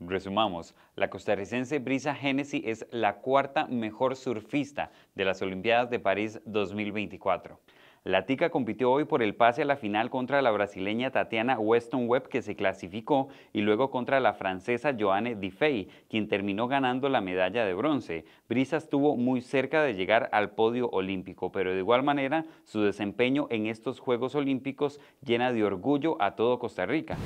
Resumamos, la costarricense Brisa Hennessy es la cuarta mejor surfista de las Olimpiadas de París 2024. La tica compitió hoy por el pase a la final contra la brasileña Tatiana Weston Webb, que se clasificó, y luego contra la francesa Joanne Difey, quien terminó ganando la medalla de bronce. Brisa estuvo muy cerca de llegar al podio olímpico, pero de igual manera su desempeño en estos Juegos Olímpicos llena de orgullo a todo Costa Rica.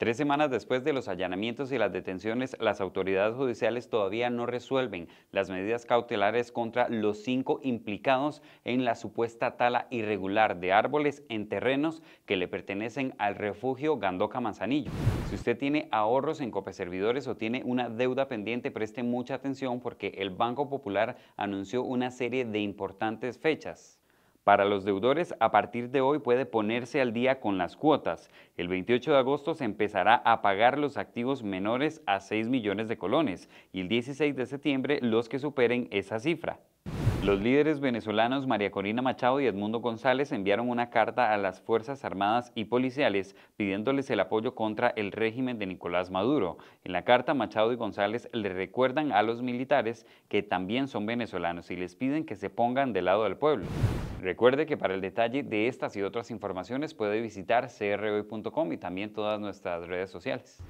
Tres semanas después de los allanamientos y las detenciones, las autoridades judiciales todavía no resuelven las medidas cautelares contra los cinco implicados en la supuesta tala irregular de árboles en terrenos que le pertenecen al refugio Gandoca Manzanillo. Si usted tiene ahorros en copeservidores o tiene una deuda pendiente, preste mucha atención porque el Banco Popular anunció una serie de importantes fechas. Para los deudores, a partir de hoy puede ponerse al día con las cuotas. El 28 de agosto se empezará a pagar los activos menores a 6 millones de colones y el 16 de septiembre los que superen esa cifra. Los líderes venezolanos María Corina Machado y Edmundo González enviaron una carta a las Fuerzas Armadas y Policiales pidiéndoles el apoyo contra el régimen de Nicolás Maduro. En la carta, Machado y González le recuerdan a los militares que también son venezolanos y les piden que se pongan del lado del pueblo. Recuerde que para el detalle de estas y otras informaciones puede visitar crhoy.com y también todas nuestras redes sociales.